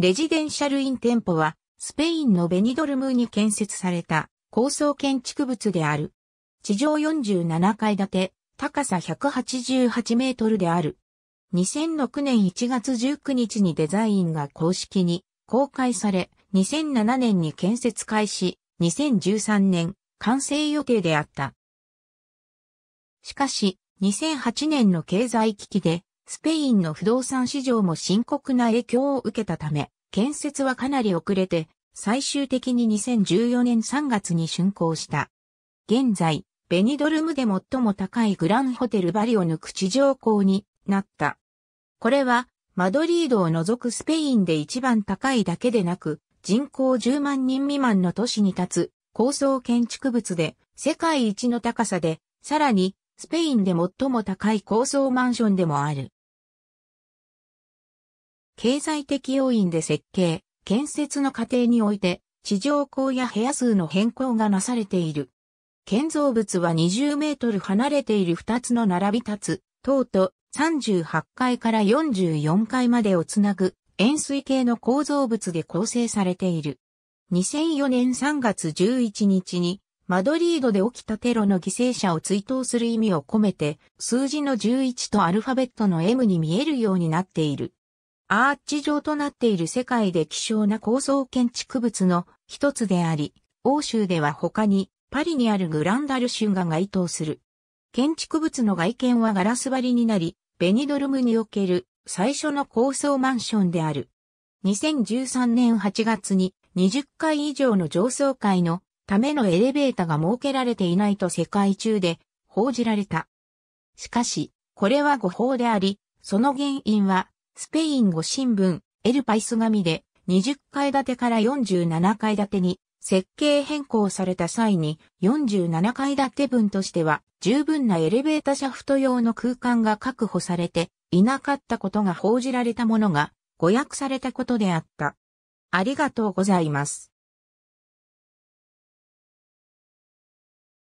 レジデンシャルイン店舗は、スペインのベニドルムーに建設された高層建築物である。地上47階建て、高さ188メートルである。2006年1月19日にデザインが公式に公開され、2007年に建設開始、2013年完成予定であった。しかし、2008年の経済危機でスペインの不動産市場も深刻な影響を受けたため、建設はかなり遅れて、最終的に2014年3月に竣工した。現在、ベニドルムで最も高いグランホテルバリを抜く地上港になった。これは、マドリードを除くスペインで一番高いだけでなく、人口10万人未満の都市に立つ高層建築物で、世界一の高さで、さらに、スペインで最も高い高層マンションでもある。経済的要因で設計、建設の過程において、地上高や部屋数の変更がなされている。建造物は20メートル離れている2つの並び立つ、塔と38階から44階までをつなぐ円錐形の構造物で構成されている。2004年3月11日にマドリードで起きたテロの犠牲者を追悼する意味を込めて数字の11とアルファベットの M に見えるようになっている。アーチ状となっている世界で希少な高層建築物の一つであり、欧州では他にパリにあるグランダルシュンが該当する。建築物の外見はガラス張りになり、ベニドルムにおける最初の高層マンションである。2013年8月に20階以上の上層階のためのエレベーターが設けられていないと世界中で報じられた。しかし、これは誤報であり、その原因はスペイン語新聞、エルパイス紙で20階建てから47階建てに設計変更された際に47階建て分としては十分なエレベータシャフト用の空間が確保されていなかったことが報じられたものが誤訳されたことであった。ありがとうございます。